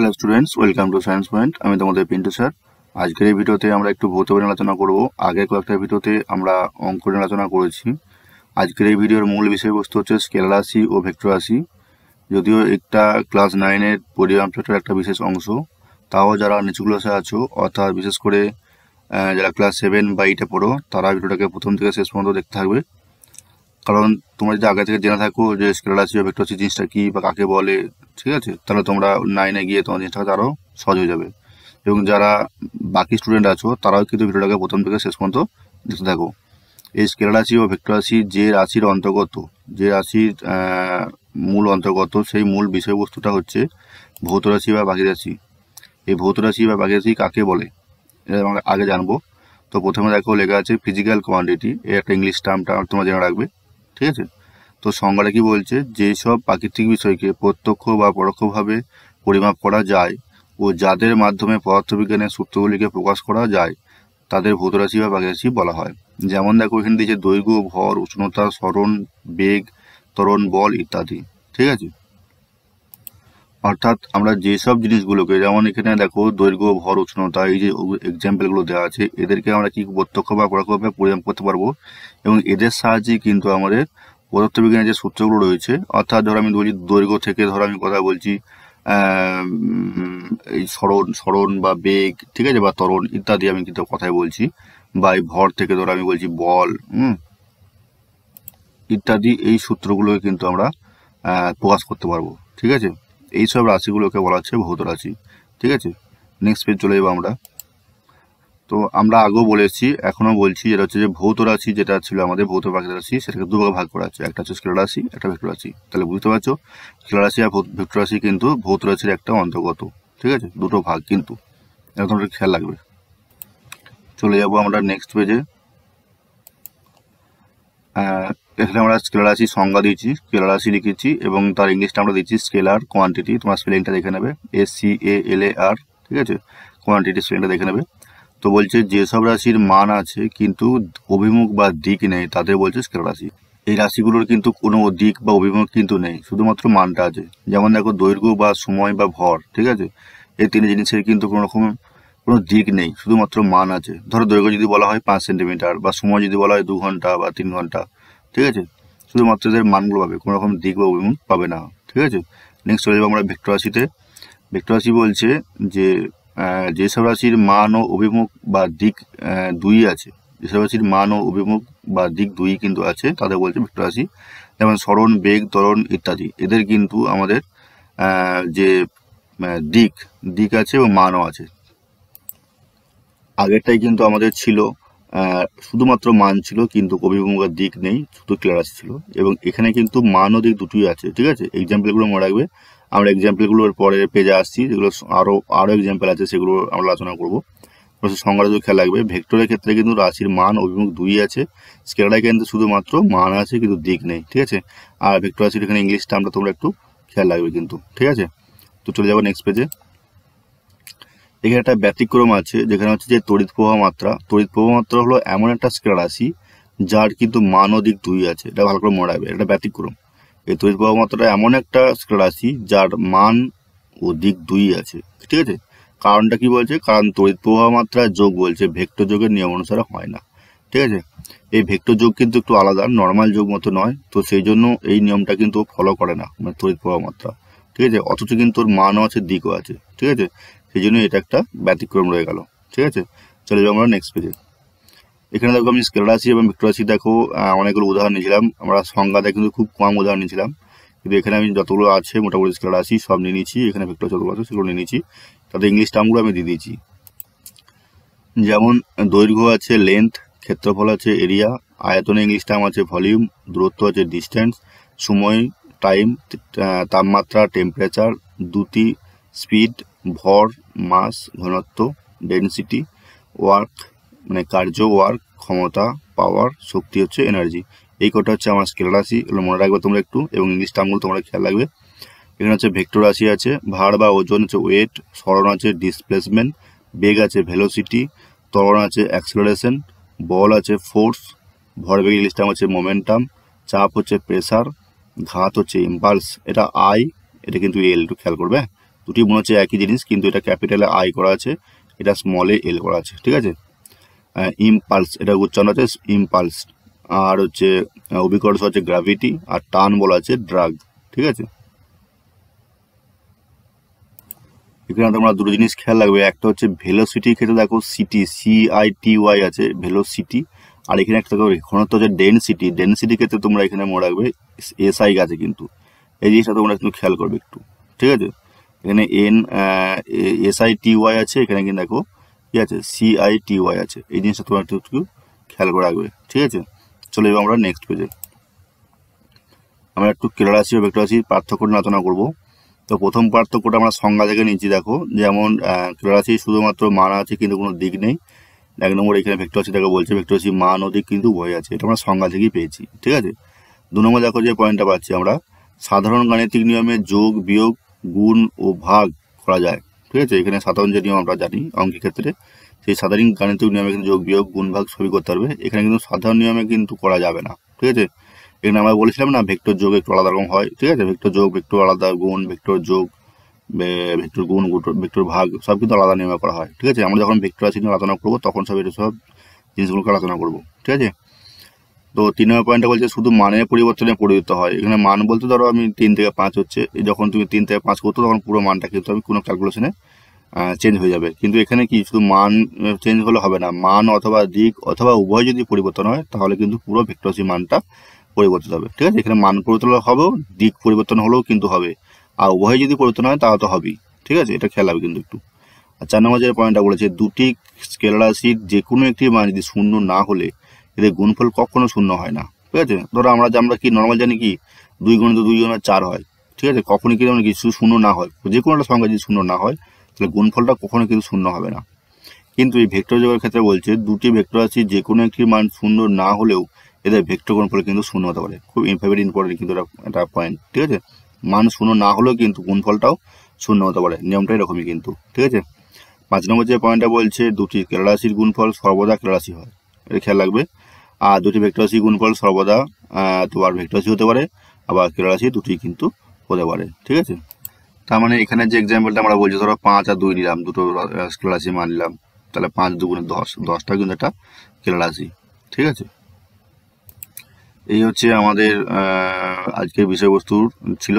hello students welcome to science point আমি তোমাদের Pintu sir আজকের এই ভিডিওতে আমরা একটু ভৌত নিয়ে আলোচনা করব আগে কয়েকটা ভিডিওতে আমরা অঙ্ক নিয়ে আলোচনা করেছি আজকের এই ভিডিওর মূল বিষয়বস্তু হচ্ছে স্কেলার রাশি ও ভেক্টর রাশি যদিও একটা ক্লাস নাইনের পরিমাণ একটা বিশেষ অংশ তাও যারা নিচু ক্লাসে আছো অর্থাৎ বিশেষ করে যারা ক্লাস সেভেন বা এইটে পড়ো তারা ভিডিওটাকে প্রথম থেকে শেষ পর্যন্ত দেখতে থাকবে কারণ তোমরা যদি আগে থেকে জেনে থাকো যে স্কেলার রাশি বা ভেক্টর জিনিসটা কী বা কাকে বলে ঠিক আছে তাহলে তোমরা নাইনে গিয়ে তোমার জিনিসটা আরও সহজ হয়ে যাবে এবং যারা বাকি স্টুডেন্ট আছো তারাও কিন্তু ভিডিওটাকে প্রথম থেকে শেষ পর্যন্ত দেখতে থাকো এই স্কেলার রাশি ও ভেক্টর রাশি যে রাশির অন্তর্গত যে রাশির মূল অন্তর্গত সেই মূল বিষয়বস্তুটা হচ্ছে ভৌত রাশি বা বাকি রাশি এই ভৌত রাশি বা বাকি রাশি কাকে বলে এটা আমরা আগে জানবো তো প্রথমে দেখো লেখা আছে ফিজিক্যাল কোয়ান্টিটি এর একটা ইংলিশ টার্মটা তোমরা জেনে রাখবে ঠিক আছে তো সংজ্ঞাটা কি বলছে যেসব প্রাকৃতিক বিষয়কে প্রত্যক্ষ বা পরোক্ষভাবে পরিমাপ করা যায় ও যাদের মাধ্যমে পদার্থবিজ্ঞানের সূত্রগুলিকে প্রকাশ করা যায় তাদের ভূতরাশি বা পাখিরাশি বলা হয় যেমন দেখো এখানে দিয়েছে দৈর্ঘ্য ভর উষ্ণতা স্মরণ বেগ ত্বরণ বল ইত্যাদি ঠিক আছে অর্থাৎ আমরা যেসব জিনিসগুলোকে যেমন এখানে দেখো দৈর্ঘ্য ভর উষ্ণতা এই যে এক্সাম্পলগুলো দেওয়া আছে এদেরকে আমরা কি প্রত্যক্ষ বা পরোক্ষভাবে পরিমাপ করতে পারবো এবং এদের সাহায্যে কিন্তু আমাদের পদার্থবিজ্ঞানের যে সূত্রগুলো রয়েছে অর্থাৎ ধর আমি বলছি দৈর্ঘ্য থেকে ধরো আমি কথা বলছি এই সরণ সরণ বা বেগ ঠিক আছে বা তরণ ইত্যাদি আমি কিন্তু কথায় বলছি বা এই ভর থেকে ধর আমি বলছি বল হুম ইত্যাদি এই সূত্রগুলোকে কিন্তু আমরা প্রকাশ করতে পারবো ঠিক আছে এইসব রাশিগুলোকে বলা হচ্ছে ভৌত রাশি ঠিক আছে নেক্সট পেজ চলে যাবো আমরা তো আমরা আগেও বলেছি এখনও বলছি যেটা হচ্ছে যে ভৌত রাশি যেটা ছিল আমাদের ভৌত পাখি রাশি সেটাকে দুভাগে ভাগ করা আছে একটা হচ্ছে স্কেল রাশি একটা ভেক্টর রাশি তাহলে বুঝতে পারছো খেলা রাশি আর ভেক্টর রাশি কিন্তু ভৌত রাশির একটা অন্তর্গত ঠিক আছে দুটো ভাগ কিন্তু এরকম খেয়াল লাগবে চলে যাব আমরা নেক্সট পেজে এখানে আমরা স্কেলার রাশি সংজ্ঞা দিয়েছি স্কেলার রাশি লিখেছি এবং তার ইংলিশটা আমরা দিচ্ছি স্কেলার কোয়ান্টিটি তোমার স্পেলিংটা দেখে নেবে এস সি এ এল এ আর ঠিক আছে কোয়ান্টিটি স্পেলিংটা দেখে নেবে তো বলছে যেসব রাশির মান আছে কিন্তু অভিমুখ বা দিক নেই তাদের বলছে স্কেলার রাশি এই রাশিগুলোর কিন্তু কোনো দিক বা অভিমুখ কিন্তু নেই শুধুমাত্র মানটা আছে যেমন দেখো দৈর্ঘ্য বা সময় বা ভর ঠিক আছে এই তিন জিনিসের কিন্তু কোনো রকম কোনো দিক নেই শুধুমাত্র মান আছে ধরো দৈর্ঘ্য যদি বলা হয় পাঁচ সেন্টিমিটার বা সময় যদি বলা হয় দু ঘন্টা বা তিন ঘন্টা ঠিক আছে শুধুমাত্র এদের মানগুলো পাবে কোনো রকম দিক বা অভিমুখ পাবে না ঠিক আছে নেক্সট চলে যাবো আমরা ভেক্টর রাশিতে ভেক্টর রাশি বলছে যে যেসব রাশির মান ও অভিমুখ বা দিক দুই আছে যেসব রাশির মান ও অভিমুখ বা দিক দুই কিন্তু আছে তাদের বলছে ভেক্টর রাশি যেমন স্মরণ বেগ তরণ ইত্যাদি এদের কিন্তু আমাদের যে দিক দিক আছে ও মানও আছে আগেরটাই কিন্তু আমাদের ছিল শুধুমাত্র মান ছিল কিন্তু কবিভূমিকার দিক নেই শুধু ক্লারাস ছিল এবং এখানে কিন্তু মান ও দিক দুটোই আছে ঠিক আছে এক্সাম্পলগুলো মনে রাখবে আমরা এক্সাম্পলগুলোর পরে পেজে আসছি যেগুলো আরও আরও এক্সাম্পল আছে সেগুলো আমরা আলোচনা করবো সংজ্ঞাটা খেয়াল লাগবে ভেক্টরের ক্ষেত্রে কিন্তু রাশির মান অভিমুখ দুই আছে স্কেলারায় কিন্তু শুধুমাত্র মান আছে কিন্তু দিক নেই ঠিক আছে আর ভেক্টর রাশির এখানে ইংলিশ টার্মটা তোমরা একটু খেয়াল লাগবে কিন্তু ঠিক আছে তো চলে যাবো নেক্সট পেজে এখানে একটা ব্যতিক্রম আছে যেখানে হচ্ছে যে তড়িৎ প্রবাহ মাত্রা তড়িৎ প্রবাহ মাত্রা হলো এমন একটা স্কেলার রাশি যার কিন্তু মান অধিক দুই আছে এটা ভালো করে মনে এটা ব্যতিক্রম এই তড়িৎ প্রবাহ মাত্রাটা এমন একটা স্কেলার রাশি যার মান অধিক দুই আছে ঠিক আছে কারণটা কি বলছে কারণ তড়িৎ প্রবাহ মাত্রা যোগ বলছে ভেক্টর যোগের নিয়ম অনুসারে হয় না ঠিক আছে এই ভেক্টর যোগ কিন্তু একটু আলাদা নর্মাল যোগ মতো নয় তো সেই জন্য এই নিয়মটা কিন্তু ফলো করে না মানে তড়িৎ প্রবাহ মাত্রা ঠিক আছে অথচ কিন্তু ওর মানও আছে দিকও আছে ঠিক আছে সেই জন্য এটা একটা ব্যতিক্রম রয়ে গেল ঠিক আছে চলে যাবো আমরা নেক্সট পেজে এখানে দেখো আমি স্কেল রাশি এবং ভিক্টর রাশি দেখো অনেকগুলো উদাহরণ নিয়েছিলাম আমরা সংজ্ঞাতে কিন্তু খুব কম উদাহরণ নিয়েছিলাম কিন্তু এখানে আমি যতগুলো আছে মোটামুটি স্কেল রাশি সব নিয়ে নিয়েছি এখানে ভিক্টর যতগুলো আছে সেগুলো নিয়ে নিয়েছি তাদের ইংলিশ টার্মগুলো আমি দিয়ে দিয়েছি যেমন দৈর্ঘ্য আছে লেন্থ ক্ষেত্রফল আছে এরিয়া আয়তনে ইংলিশ টার্ম আছে ভলিউম দূরত্ব আছে ডিস্টেন্স সময় টাইম তাপমাত্রা টেম্পারেচার দ্যুতি স্পিড ভর মাস ঘনত্ব ডেনসিটি ওয়ার্ক মানে কার্য ওয়ার্ক ক্ষমতা পাওয়ার শক্তি হচ্ছে এনার্জি এই কটা হচ্ছে আমার স্কেল রাশি এগুলো মনে রাখবে তোমরা একটু এবং ইংলিশ টার্মগুলো তোমরা খেয়াল রাখবে এখানে হচ্ছে ভেক্টর রাশি আছে ভার বা ওজন হচ্ছে ওয়েট সরণ আছে ডিসপ্লেসমেন্ট বেগ আছে ভেলোসিটি তরণ আছে অ্যাক্সেলারেশন বল আছে ফোর্স ভরবেগ ইংলিশ টার্ম হচ্ছে মোমেন্টাম চাপ হচ্ছে প্রেশার ঘাত হচ্ছে ইম্পালস এটা আই এটা কিন্তু এল একটু খেয়াল করবে হ্যাঁ দুটি মনে হচ্ছে একই জিনিস কিন্তু এটা ক্যাপিটালে আই করা আছে এটা স্মলে এল করা আছে ঠিক আছে ইম্পালস এটা উচ্চারণ আছে ইম্পালস আর হচ্ছে অভিকর্ষ হচ্ছে গ্র্যাভিটি আর টান বলা আছে ড্রাগ ঠিক আছে এখানে তোমরা দুটো জিনিস খেয়াল রাখবে একটা হচ্ছে ভেলোসিটির ক্ষেত্রে দেখো সিটি সিআইটি ওয়াই আছে ভেলোসিটি আর এখানে একটা দেখো ঘনত্ব হচ্ছে ডেনসিটি ডেনসিটির ক্ষেত্রে তোমরা এখানে মনে রাখবে এসআই গাছে কিন্তু এই জিনিসটা তোমরা একটু খেয়াল করবে একটু ঠিক আছে এখানে এন এসআই টি ওয়াই আছে এখানে কিন্তু দেখো কি আছে সিআই টি ওয়াই আছে এই জিনিসটা তোমার একটু খেয়াল করে রাখবে ঠিক আছে চলে যাবো আমরা নেক্সট পেজে আমরা একটু কেলারাশি ও পার্থক্য নিয়ে আলোচনা করবো তো প্রথম পার্থক্যটা আমরা সংজ্ঞা থেকে নিয়েছি দেখো যেমন কেলারাশি শুধুমাত্র মান আছে কিন্তু কোনো দিক নেই এক নম্বর এখানে ভেক্টরাশি দেখো বলছে ভেক্টরাশি মান ও দিক কিন্তু উভয় আছে এটা আমরা সংজ্ঞা থেকেই পেয়েছি ঠিক আছে দু নম্বর দেখো যে পয়েন্টটা পাচ্ছি আমরা সাধারণ গাণিতিক নিয়মে যোগ বিয়োগ গুণ ও ভাগ করা যায় ঠিক আছে এখানে সাধারণ যে নিয়ম আমরা জানি অঙ্কের ক্ষেত্রে সেই সাধারণ গাণিতিক নিয়মে কিন্তু যোগ বিয়োগ গুণ ভাগ সবই করতে পারবে এখানে কিন্তু সাধারণ নিয়মে কিন্তু করা যাবে না ঠিক আছে এখানে আমরা বলেছিলাম না ভেক্টর যোগ একটু আলাদা রকম হয় ঠিক আছে ভেক্টর যোগ ভেক্টর আলাদা গুণ ভেক্টর যোগ ভেক্টর গুণ ভেক্টর ভাগ সব কিন্তু আলাদা নিয়মে করা হয় ঠিক আছে আমরা যখন ভেক্টর আছে নিয়ে আলোচনা করবো তখন সব এটা সব জিনিসগুলোকে আলোচনা করবো ঠিক আছে তো তিন নম্বর পয়েন্টটা বলছে শুধু মানের পরিবর্তনে পরিবর্তিত হয় এখানে মান বলতে ধরো আমি তিন থেকে পাঁচ হচ্ছে যখন তুমি তিন থেকে পাঁচ করতো তখন পুরো মানটা কিন্তু আমি কোনো ক্যালকুলেশনে চেঞ্জ হয়ে যাবে কিন্তু এখানে কি শুধু মান চেঞ্জ হলে হবে না মান অথবা দিক অথবা উভয় যদি পরিবর্তন হয় তাহলে কিন্তু পুরো ভেক্টরসি মানটা পরিবর্তিত হবে ঠিক আছে এখানে মান পরিবর্তন হবেও দিক পরিবর্তন হলেও কিন্তু হবে আর উভয় যদি পরিবর্তন হয় তাহলে তো হবেই ঠিক আছে এটা খেয়াল হবে কিন্তু একটু আর চার নম্বর যে পয়েন্টটা বলেছে দুটি স্কেলার রাশির যে কোনো একটি মান যদি শূন্য না হলে এদের গুণফল কখনো শূন্য হয় না ঠিক আছে ধরো আমরা যে আমরা কি নর্মাল জানি কি দুই গুণিত দুই গুণে চার হয় ঠিক আছে কখনই কিন্তু কিছু শূন্য না হয় যে কোনো একটা সংখ্যা যদি শূন্য না হয় তাহলে গুণফলটা কখনো কিন্তু শূন্য হবে না কিন্তু এই ভেক্টর যোগের ক্ষেত্রে বলছে দুটি ভেক্টর আছে যে কোনো একটি মান শূন্য না হলেও এদের ভেক্টর গুণফল কিন্তু শূন্য হতে পারে খুব ইম্পর্টেন্ট ইম্পর্টেন্ট কিন্তু এটা পয়েন্ট ঠিক আছে মান শূন্য না হলেও কিন্তু গুণফলটাও শূন্য হতে পারে নিয়মটা এরকমই কিন্তু ঠিক আছে পাঁচ নম্বর যে পয়েন্টটা বলছে দুটি কেলারাশির গুণফল সর্বদা কেলারাশি হয় এটা খেয়াল রাখবে আর দুটি ভেক্টর রাশি গুণফল সর্বদা তোমার ভেক্টর রাশি হতে পারে আবার কেরল রাশি দুটি কিন্তু হতে পারে ঠিক আছে তার মানে এখানে যে এক্সাম্পলটা আমরা বলছি ধরো পাঁচ আর দুই নিলাম দুটো স্কেল রাশি মান নিলাম তাহলে পাঁচ দুগুণে দশ দশটা কিন্তু একটা কেরল রাশি ঠিক আছে এই হচ্ছে আমাদের আজকের বিষয়বস্তু ছিল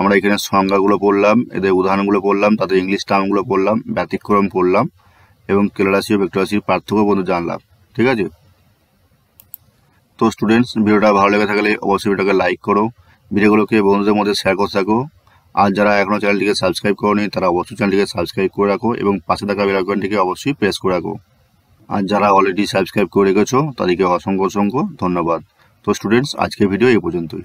আমরা এখানে সংজ্ঞাগুলো পড়লাম এদের উদাহরণগুলো পড়লাম তাদের ইংলিশ টার্মগুলো পড়লাম ব্যতিক্রম পড়লাম এবং কেলারাশি ও ভেক্টরাশির পার্থক্য পর্যন্ত জানলাম ঠিক আছে তো স্টুডেন্টস ভিডিওটা ভালো লেগে থাকলে অবশ্যই ভিডিওকে লাইক করো ভিডিওগুলোকে বন্ধুদের মধ্যে শেয়ার করতে থাকো আর যারা এখনও চ্যানেলটিকে সাবস্ক্রাইব করো তারা অবশ্যই চ্যানেলটিকে সাবস্ক্রাইব করে রাখো এবং পাশে থাকা বেলাকনটিকে অবশ্যই প্রেস করে রাখো আর যারা অলরেডি সাবস্ক্রাইব করে রেখেছো তাদেরকে অসংখ্য অসংখ্য ধন্যবাদ তো স্টুডেন্টস আজকের ভিডিও এই পর্যন্তই